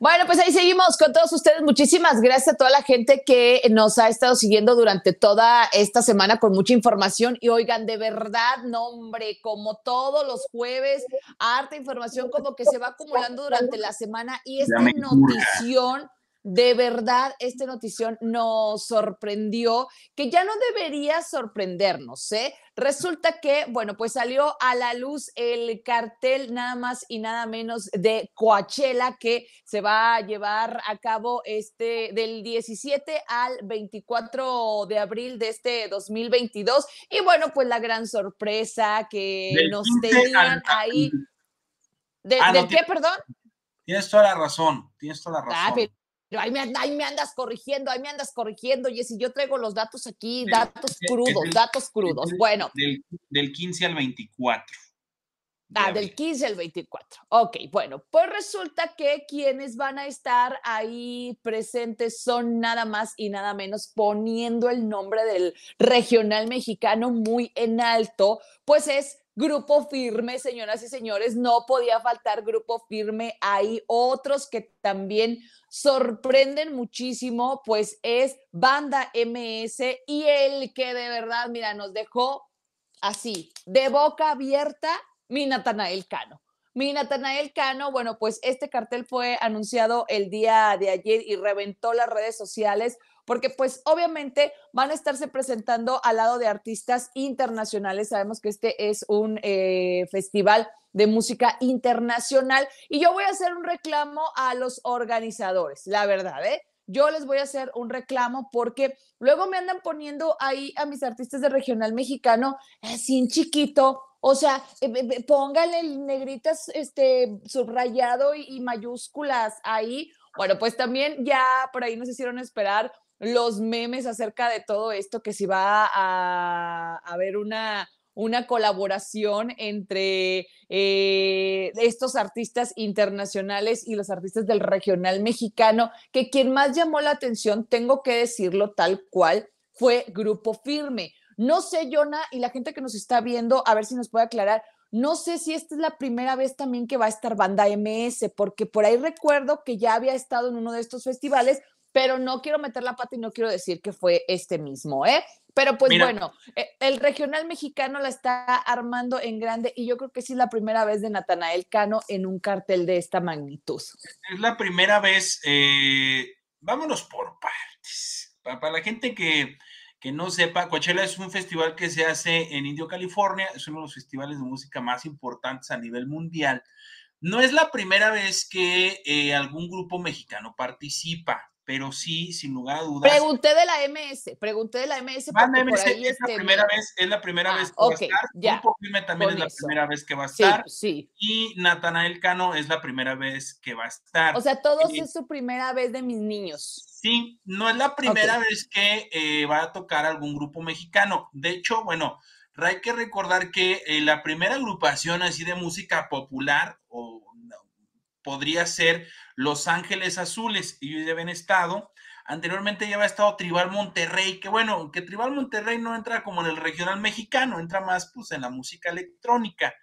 Bueno, pues ahí seguimos con todos ustedes. Muchísimas gracias a toda la gente que nos ha estado siguiendo durante toda esta semana con mucha información. Y oigan, de verdad, no, hombre, como todos los jueves, harta información como que se va acumulando durante la semana. Y esta notición de verdad esta notición nos sorprendió, que ya no debería sorprendernos, ¿eh? Resulta que, bueno, pues salió a la luz el cartel nada más y nada menos de Coachella que se va a llevar a cabo este del 17 al 24 de abril de este 2022 y bueno, pues la gran sorpresa que nos tenían ahí. ¿De, ah, qué, perdón? Tienes toda la razón, tienes toda la ah, razón. Pero ahí, me, andas corrigiendo, ahí me andas corrigiendo, Jessy, yo traigo los datos aquí, datos crudos, datos crudos. bueno. Del, 15 al 24. Ah, del 15 al 24. Ok, bueno, pues resulta que quienes van a estar ahí presentes son nada más y nada menos poniendo el nombre del regional mexicano muy en alto, pues es Grupo Firme, señoras y señores, no podía faltar Grupo Firme. Hay otros que también sorprenden muchísimo, pues es Banda MS y el que de verdad, mira, nos dejó así, de boca abierta, mi Natanael Cano. Mi Natanael Cano, bueno, pues este cartel fue anunciado el día de ayer y reventó las redes sociales porque pues obviamente van a estarse presentando al lado de artistas internacionales. Sabemos que este es un eh, festival de música internacional y yo voy a hacer un reclamo a los organizadores, la verdad, ¿eh? Yo les voy a hacer un reclamo porque luego me andan poniendo ahí a mis artistas de regional mexicano eh, así en chiquito, o sea, eh, pónganle negritas, este, subrayado y, mayúsculas ahí. Bueno, pues también ya por ahí nos hicieron esperar los memes acerca de todo esto, que si va a, haber una, colaboración entre eh, estos artistas internacionales y los artistas del regional mexicano, que quien más llamó la atención, tengo que decirlo tal cual, fue Grupo Firme no sé, Jonah, y la gente que nos está viendo, a ver si nos puede aclarar. No sé si esta es la primera vez también que va a estar banda MS, porque por ahí recuerdo que ya había estado en uno de estos festivales, pero no quiero meter la pata y no quiero decir que fue este mismo, ¿eh? Pero pues bueno, eh, el regional mexicano la está armando en grande y yo creo que sí es la primera vez de Natanael Cano en un cartel de esta magnitud. Es la primera vez, eh, vámonos por partes. Para la gente que, que no sepa, Coachella es un festival que se hace en Indio, California, es uno de los festivales de música más importantes a nivel mundial. No es la primera vez que eh, algún grupo mexicano participa, pero sí, sin lugar a dudas. Pregunté de la MS, pregunté de la MS. es, la este, primera vez, es la primera ah, vez que va a estar. Ya, también es la primera vez que va a estar. Sí, sí. Y Natanael Cano es la primera vez que va a estar. O sea, todos eh, es su primera vez de mis niños. Sí, no es la primera vez que eh, va a tocar algún grupo mexicano. De hecho, bueno, hay que recordar que eh, la primera agrupación así de música popular o, podría ser Los Ángeles Azules, y ellos ya habían estado. Anteriormente ya había estado Tribal Monterrey, que bueno, que Tribal Monterrey no entra como en el regional mexicano, entra más pues en la música electrónica.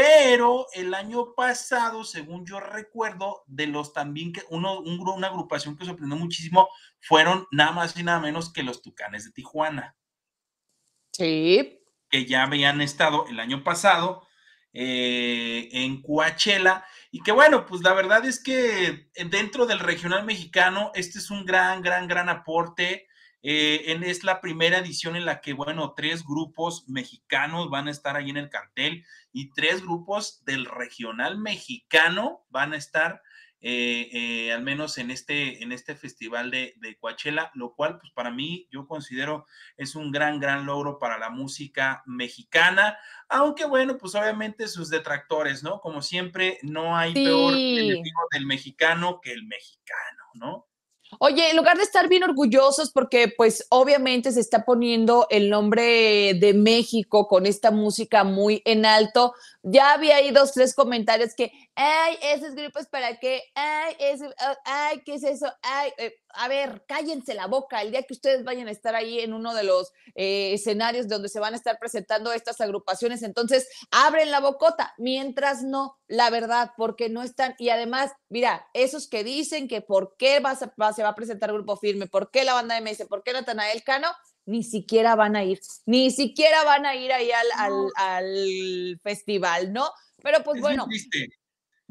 Pero el año pasado, según yo recuerdo, de los también que uno, un, una agrupación que sorprendió muchísimo fueron nada más y nada menos que los Tucanes de Tijuana. Sí. Que ya habían estado el año pasado eh, en Coachella. Y que bueno, pues la verdad es que eh, dentro del regional mexicano, este es un gran, gran, gran aporte eh, en, es la primera edición en la que, bueno, tres grupos mexicanos van a estar ahí en el cartel y tres grupos del regional mexicano van a estar, eh, eh, al menos en este, en este festival de, de, Coachella, lo cual, pues para mí, yo considero es un gran, gran logro para la música mexicana, aunque, bueno, pues obviamente sus detractores, ¿no? Como siempre, no hay peor enemigo del mexicano que el mexicano, ¿no? Oye, en lugar de estar bien orgullosos, porque pues obviamente se está poniendo el nombre de México con esta música muy en alto, ya había ahí dos, tres comentarios que, ay, esos grupos para qué, ay, ah, ay, ¿qué es eso? Ay, eh, a ver, cállense la boca el día que ustedes vayan a estar ahí en uno de los eh, escenarios donde se van a estar presentando estas agrupaciones. Entonces, abren la bocota, mientras no, la verdad, porque no están. Y además, mira, esos que dicen que por qué vas se va a presentar grupo firme, por qué la banda de MS, por qué Natanael Cano, ni siquiera van a ir, ni siquiera van a ir ahí al, festival, ¿no? Pero pues bueno.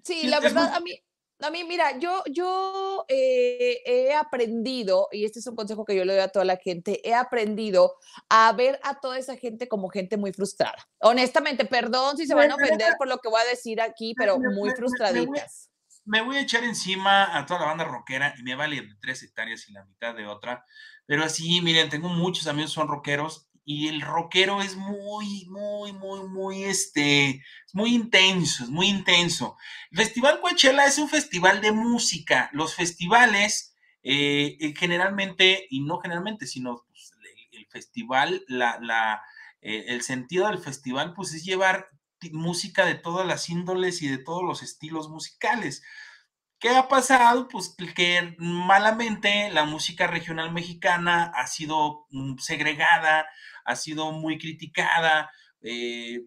Sí, la verdad, a mí, a mí, mira, yo, yo eh, he aprendido, y este es un consejo que yo le doy a toda la gente, he aprendido a ver a toda esa gente como gente muy frustrada. Honestamente, perdón si se van a ofender por lo que voy a decir aquí, pero muy frustraditas. Me voy, a echar encima a toda la banda rockera y me vale tres hectáreas y la mitad de otra. Pero así, miren, tengo muchos amigos son rockeros y el rockero es muy, muy, muy, muy, este, muy intenso, es muy intenso. El Festival Coachella es un festival de música. Los festivales eh, eh, generalmente, y no generalmente, sino pues, el, festival, la, la, eh, el sentido del festival, pues es llevar música de todas las índoles y de todos los estilos musicales. ¿Qué ha pasado? Pues que malamente la música regional mexicana ha sido mm, segregada, ha sido muy criticada, eh,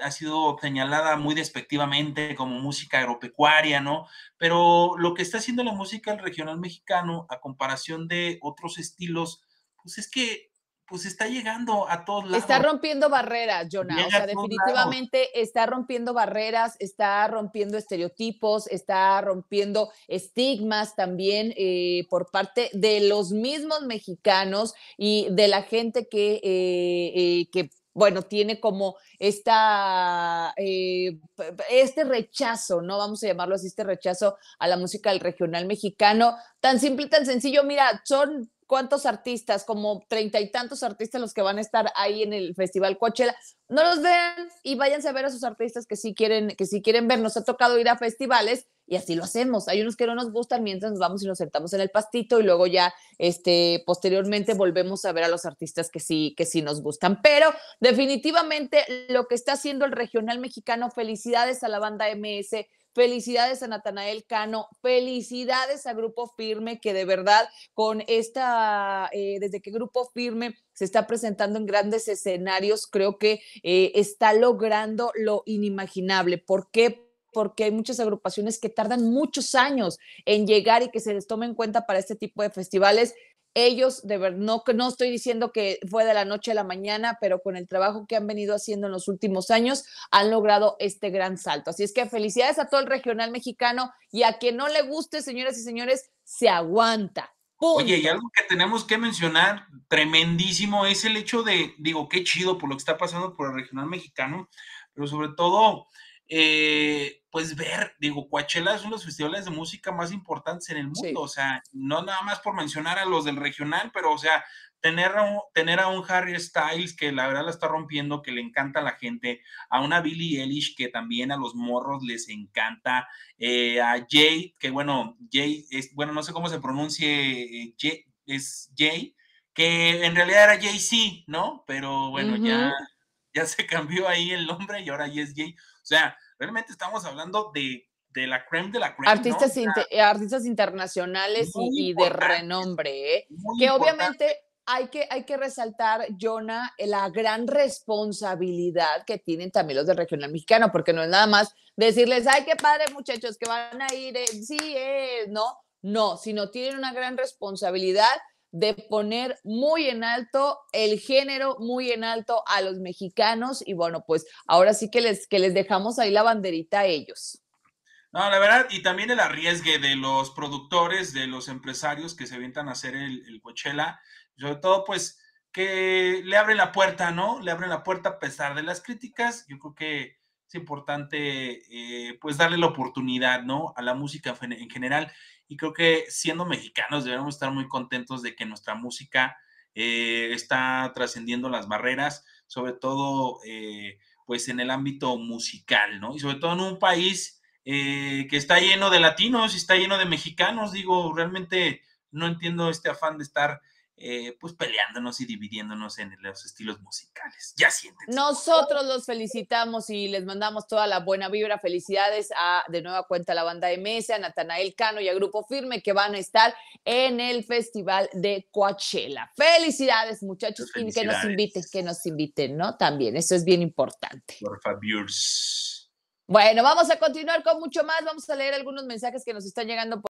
ha sido señalada muy despectivamente como música agropecuaria, ¿no? Pero lo que está haciendo la música regional mexicana, a comparación de otros estilos, pues es que pues está llegando a todos lados. Está rompiendo barreras, Jonah. o sea, definitivamente está rompiendo barreras, está rompiendo estereotipos, está rompiendo estigmas también eh, por parte de los mismos mexicanos y de la gente que, eh, eh, que bueno, tiene como esta, este rechazo, ¿no? Vamos a llamarlo así, este rechazo a la música del regional mexicano. Tan simple, tan sencillo, mira, son cuántos artistas, como treinta y tantos artistas los que van a estar ahí en el Festival Coachella. No los vean y váyanse a ver a sus artistas que sí quieren, que sí quieren ver. Nos ha tocado ir a festivales y así lo hacemos. Hay unos que no nos gustan mientras nos vamos y nos sentamos en el pastito y luego ya este posteriormente volvemos a ver a los artistas que sí que sí nos gustan, pero definitivamente lo que está haciendo el regional mexicano, felicidades a la banda MS Felicidades a Natanael Cano, felicidades a Grupo Firme, que de verdad con esta, eh, desde que Grupo Firme se está presentando en grandes escenarios, creo que eh, está logrando lo inimaginable. ¿Por qué? porque hay muchas agrupaciones que tardan muchos años en llegar y que se les tome en cuenta para este tipo de festivales ellos, de ver, no, no estoy diciendo que fue de la noche a la mañana, pero con el trabajo que han venido haciendo en los últimos años, han logrado este gran salto. Así es que felicidades a todo el regional mexicano y a quien no le guste, señoras y señores, se aguanta. Oye, y algo que tenemos que mencionar, tremendísimo, es el hecho de, digo, qué chido por lo que está pasando por el regional mexicano, pero sobre todo eh, pues ver, digo, Coachella es uno de los festivales de música más importantes en el mundo, o sea, no nada más por mencionar a los del regional, pero o sea, tener a, un, tener a un Harry Styles que la verdad la está rompiendo, que le encanta a la gente, a una Billie Eilish que también a los morros les encanta, eh, a Jay, que bueno, Jay es, bueno, no sé cómo se pronuncie, es Jay, que en realidad era Jay-Z, ¿no? Pero bueno, ya, ya se cambió ahí el nombre y ahora ya es Jay. O sea, realmente estamos hablando de, de la creme de la creme. Artistas, eh, artistas internacionales y, de renombre, ¿eh? que obviamente hay que, hay que resaltar, Jonah, eh, la gran responsabilidad que tienen también los del regional mexicano, porque no es nada más decirles, ay, qué padre muchachos que van a ir, sí, no, no, sino tienen una gran responsabilidad de poner muy en alto el género, muy en alto a los mexicanos y bueno, pues ahora sí que les, que les dejamos ahí la banderita a ellos. No, la verdad, y también el arriesgue de los productores, de los empresarios que se avientan a hacer el, el Coachella, sobre todo pues que le abren la puerta, ¿no? Le abren la puerta a pesar de las críticas, yo creo que es importante eh, pues darle la oportunidad, ¿no? A la música en general y creo que siendo mexicanos debemos estar muy contentos de que nuestra música eh, está trascendiendo las barreras, sobre todo eh, pues en el ámbito musical, ¿no? Y sobre todo en un país eh, que está lleno de latinos y está lleno de mexicanos, digo, realmente no entiendo este afán de estar eh, pues peleándonos y dividiéndonos en los estilos musicales. Ya sienten. Nosotros los felicitamos y les mandamos toda la buena vibra. Felicidades a de nueva cuenta la banda MS, a Natanael Cano y a Grupo Firme que van a estar en el Festival de Coachella. Felicidades, muchachos, Y que nos inviten, que nos inviten, ¿no? También, eso es bien importante. Por favor. Bueno, vamos a continuar con mucho más. Vamos a leer algunos mensajes que nos están llegando. Por